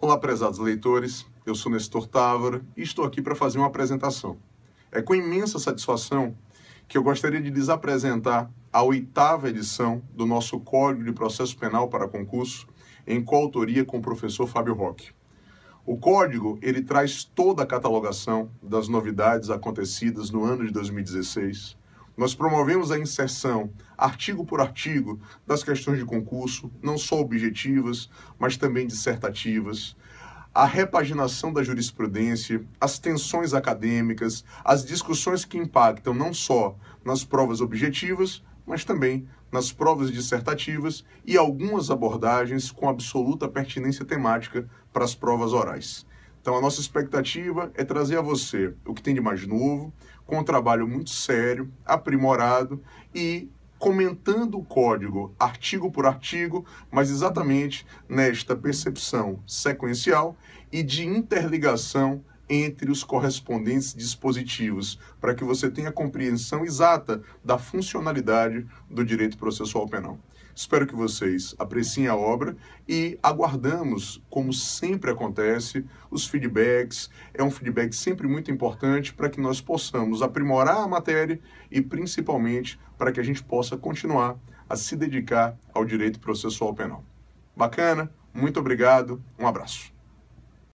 Olá, prezados leitores. Eu sou Nestor Távora e estou aqui para fazer uma apresentação. É com imensa satisfação que eu gostaria de lhes apresentar a oitava edição do nosso Código de Processo Penal para Concurso, em coautoria com o professor Fábio Roque. O código ele traz toda a catalogação das novidades acontecidas no ano de 2016, nós promovemos a inserção, artigo por artigo, das questões de concurso, não só objetivas, mas também dissertativas. A repaginação da jurisprudência, as tensões acadêmicas, as discussões que impactam não só nas provas objetivas, mas também nas provas dissertativas e algumas abordagens com absoluta pertinência temática para as provas orais. Então, a nossa expectativa é trazer a você o que tem de mais novo, com um trabalho muito sério, aprimorado e comentando o código artigo por artigo, mas exatamente nesta percepção sequencial e de interligação entre os correspondentes dispositivos, para que você tenha compreensão exata da funcionalidade do direito processual penal. Espero que vocês apreciem a obra e aguardamos, como sempre acontece, os feedbacks. É um feedback sempre muito importante para que nós possamos aprimorar a matéria e, principalmente, para que a gente possa continuar a se dedicar ao direito processual penal. Bacana? Muito obrigado, um abraço.